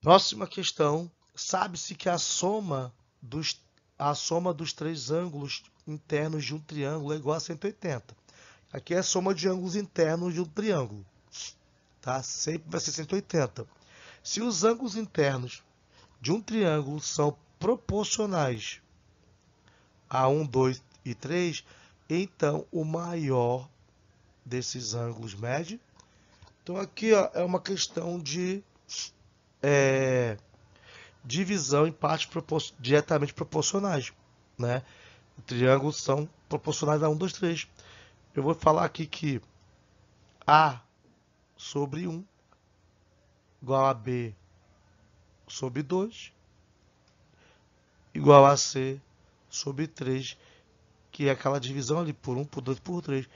Próxima questão. Sabe-se que a soma, dos, a soma dos três ângulos internos de um triângulo é igual a 180. Aqui é a soma de ângulos internos de um triângulo. Tá? Sempre vai ser 180. Se os ângulos internos de um triângulo são proporcionais a 1, 2 e 3, então o maior desses ângulos mede. Então aqui ó, é uma questão de é, divisão em partes propor diretamente proporcionais. Né? Triângulos são proporcionais a 1, 2, 3. Eu vou falar aqui que A sobre 1 igual a B sobre 2 igual a C sobre 3, que é aquela divisão ali por 1, por 2, por 3.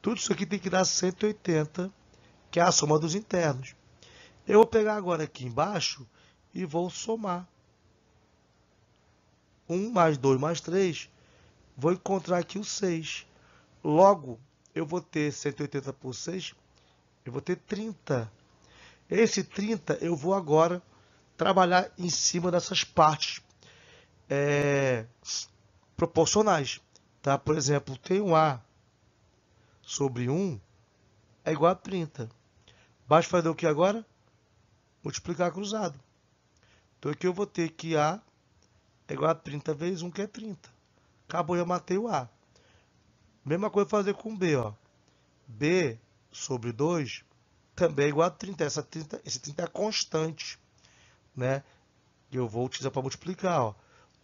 Tudo isso aqui tem que dar 180, que é a soma dos internos. Eu vou pegar agora aqui embaixo e vou somar. 1 mais 2 mais 3, vou encontrar aqui o 6. Logo, eu vou ter 180 por 6, eu vou ter 30. Esse 30 eu vou agora trabalhar em cima dessas partes é, proporcionais. Tá? Por exemplo, tem um A sobre 1 é igual a 30. Basta fazer o que agora? multiplicar cruzado. Então aqui eu vou ter que A é igual a 30 vezes 1, que é 30. Acabou, eu matei o A. Mesma coisa fazer com B, ó. B sobre 2 também é igual a 30. Essa 30 esse 30 é constante, né? eu vou utilizar para multiplicar, ó.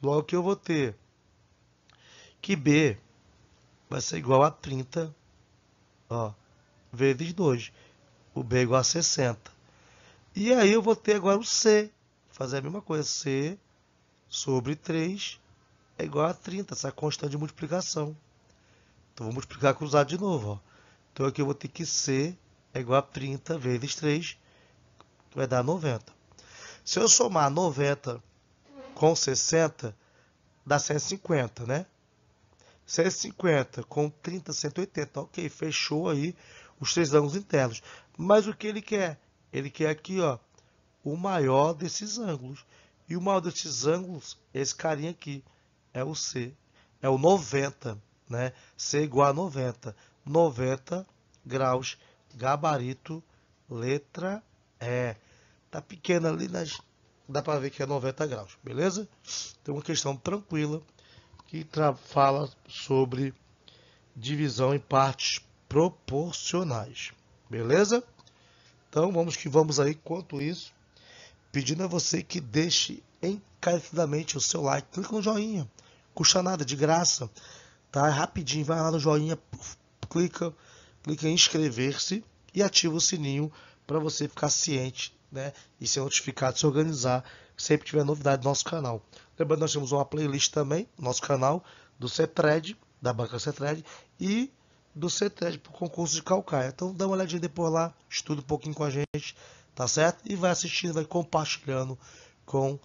Logo que eu vou ter que B vai ser igual a 30, ó, vezes 2. O B é igual a 60. E aí eu vou ter agora o C. Fazer a mesma coisa. C sobre 3 é igual a 30, essa constante de multiplicação. Então, vou multiplicar cruzado de novo. Ó. Então, aqui eu vou ter que C é igual a 30 vezes 3, que vai dar 90. Se eu somar 90 com 60, dá 150, né? 150 com 30, 180. Ok, fechou aí os três ângulos internos. Mas o que ele quer? Ele quer aqui, ó, o maior desses ângulos. E o maior desses ângulos, é esse carinha aqui, é o C, é o 90, né? C igual a 90. 90 graus, gabarito, letra E. Tá pequena ali, mas dá para ver que é 90 graus, beleza? Então, uma questão tranquila que fala sobre divisão em partes proporcionais, beleza? Então vamos que vamos aí, quanto isso, pedindo a você que deixe encarecidamente o seu like, clica no joinha, custa nada, de graça, tá? É rapidinho, vai lá no joinha, clica, clica em inscrever-se e ativa o sininho para você ficar ciente, né? E ser notificado, se organizar, sempre tiver novidade do nosso canal. Lembrando, nós temos uma playlist também, nosso canal, do CETRED, da Banca CETRED, e do CETED para o concurso de Calcaia. Então dá uma olhadinha depois lá, estuda um pouquinho com a gente, tá certo? E vai assistindo, vai compartilhando com